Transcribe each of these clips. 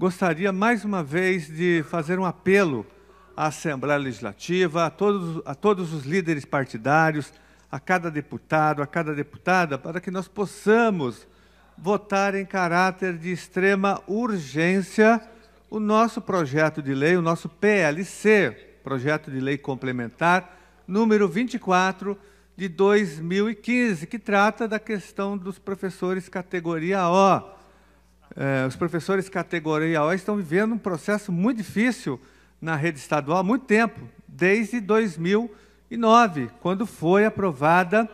gostaria mais uma vez de fazer um apelo à Assembleia Legislativa, a todos, a todos os líderes partidários, a cada deputado, a cada deputada, para que nós possamos votar em caráter de extrema urgência o nosso projeto de lei, o nosso PLC, Projeto de Lei Complementar, número 24 de 2015, que trata da questão dos professores categoria O é, os professores categoria O estão vivendo um processo muito difícil na rede estadual há muito tempo, desde 2009, quando foi aprovada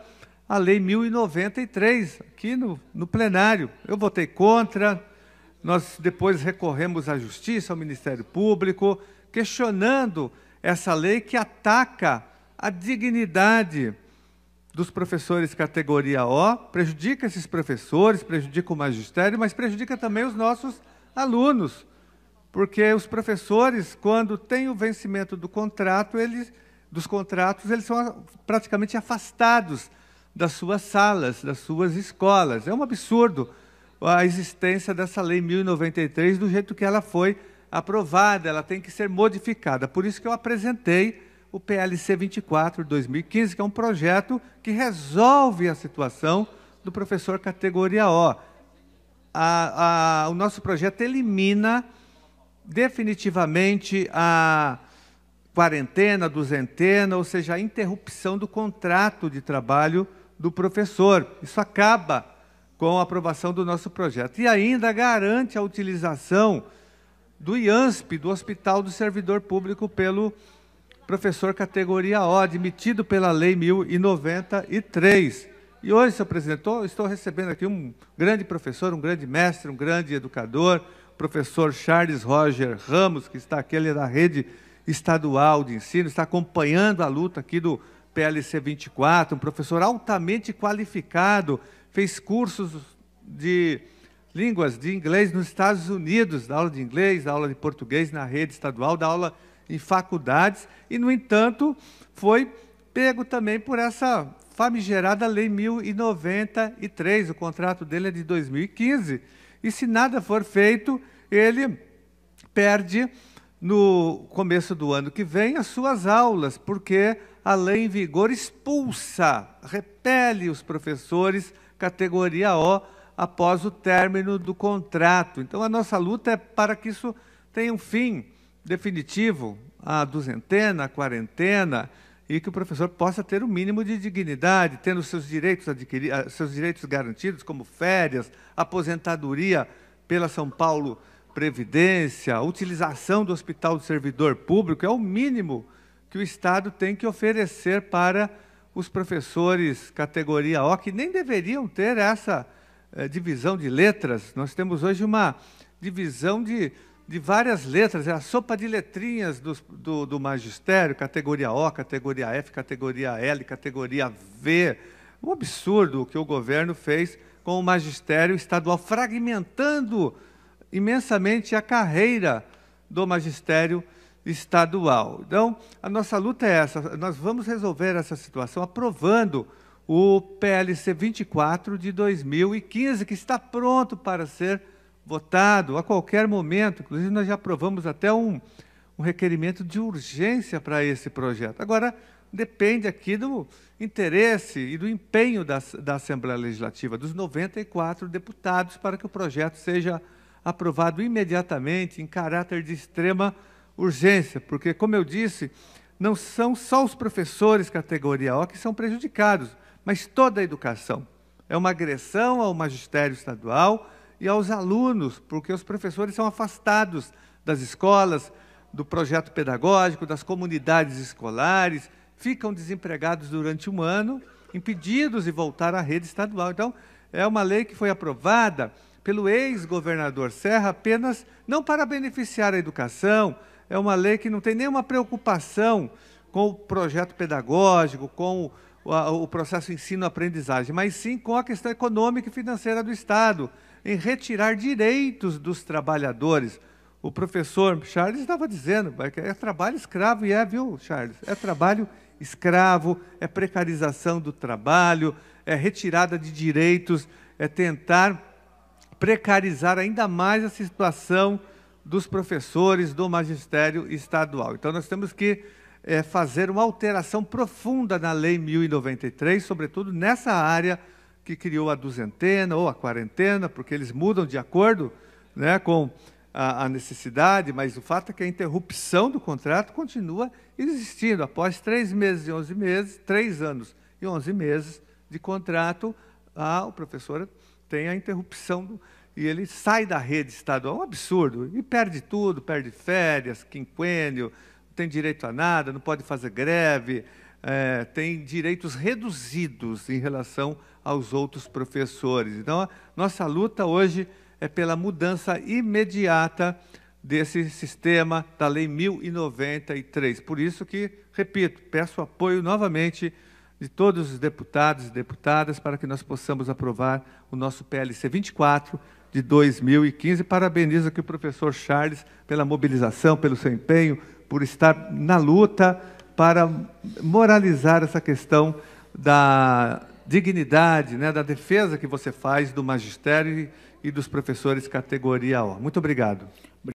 a Lei 1093, aqui no, no plenário. Eu votei contra, nós depois recorremos à Justiça, ao Ministério Público, questionando essa lei que ataca a dignidade dos professores categoria O, prejudica esses professores, prejudica o magistério, mas prejudica também os nossos alunos. Porque os professores, quando tem o vencimento do contrato, eles, dos contratos, eles são praticamente afastados das suas salas, das suas escolas. É um absurdo a existência dessa lei 1093 do jeito que ela foi aprovada, ela tem que ser modificada. Por isso que eu apresentei o PLC 24 de 2015, que é um projeto que resolve a situação do professor categoria O. A, a, o nosso projeto elimina definitivamente a quarentena, duzentena, ou seja, a interrupção do contrato de trabalho do professor. Isso acaba com a aprovação do nosso projeto. E ainda garante a utilização do IANSP, do Hospital do Servidor Público, pelo professor categoria O, admitido pela Lei 1093. E hoje, senhor presidente, estou recebendo aqui um grande professor, um grande mestre, um grande educador, professor Charles Roger Ramos, que está aqui, ele é da rede estadual de ensino, está acompanhando a luta aqui do PLC 24, um professor altamente qualificado, fez cursos de línguas de inglês nos Estados Unidos, da aula de inglês, da aula de português na rede estadual, da aula de em faculdades, e, no entanto, foi pego também por essa famigerada Lei 1093. O contrato dele é de 2015. E se nada for feito, ele perde no começo do ano que vem as suas aulas, porque a lei em vigor expulsa, repele os professores categoria O após o término do contrato. Então a nossa luta é para que isso tenha um fim definitivo a duzentena, a quarentena, e que o professor possa ter o um mínimo de dignidade, tendo seus direitos, adquiridos, ah, seus direitos garantidos, como férias, aposentadoria pela São Paulo Previdência, utilização do hospital do servidor público, é o mínimo que o Estado tem que oferecer para os professores categoria O, que nem deveriam ter essa eh, divisão de letras. Nós temos hoje uma divisão de de várias letras, é a sopa de letrinhas do, do, do, magistério, categoria O, categoria F, categoria L, categoria V. Um absurdo o que o governo fez com o magistério estadual, fragmentando imensamente a carreira do magistério estadual. Então, a nossa luta é essa. Nós vamos resolver essa situação aprovando o PLC 24 de 2015, que está pronto para ser aprovado votado a qualquer momento. Inclusive, nós já aprovamos até um, um requerimento de urgência para esse projeto. Agora, depende aqui do interesse e do empenho da, da, Assembleia Legislativa, dos 94 deputados, para que o projeto seja aprovado imediatamente, em caráter de extrema urgência. Porque, como eu disse, não são só os professores categoria O que são prejudicados, mas toda a educação. É uma agressão ao magistério estadual e aos alunos, porque os professores são afastados das escolas, do projeto pedagógico, das comunidades escolares, ficam desempregados durante um ano, impedidos de voltar à rede estadual. Então, é uma lei que foi aprovada pelo ex-governador Serra apenas não para beneficiar a educação, é uma lei que não tem nenhuma preocupação com o projeto pedagógico, com o, o processo ensino-aprendizagem, mas sim com a questão econômica e financeira do Estado, em retirar direitos dos trabalhadores. O professor Charles estava dizendo, é, é trabalho escravo, e é, viu, Charles? É trabalho escravo, é precarização do trabalho, é retirada de direitos, é tentar precarizar ainda mais a situação dos professores do magistério estadual. Então, nós temos que é, fazer uma alteração profunda na Lei 1093, sobretudo nessa área que criou a duzentena ou a quarentena, porque eles mudam de acordo né, com a, a necessidade, mas o fato é que a interrupção do contrato continua existindo. Após três meses e onze meses, três anos e onze meses de contrato, a, o professor tem a interrupção do, e ele sai da rede estadual, é um absurdo, e perde tudo, perde férias, quinquênio, tem direito a nada, não pode fazer greve, é, tem direitos reduzidos em relação aos outros professores. Então, nossa luta hoje é pela mudança imediata desse sistema da Lei 1093. Por isso que, repito, peço apoio novamente de todos os deputados e deputadas para que nós possamos aprovar o nosso PLC 24 de 2015. Parabenizo aqui o professor Charles pela mobilização, pelo seu empenho, por estar na luta para moralizar essa questão da dignidade, né, da defesa que você faz do magistério e dos professores categoria O. Muito obrigado.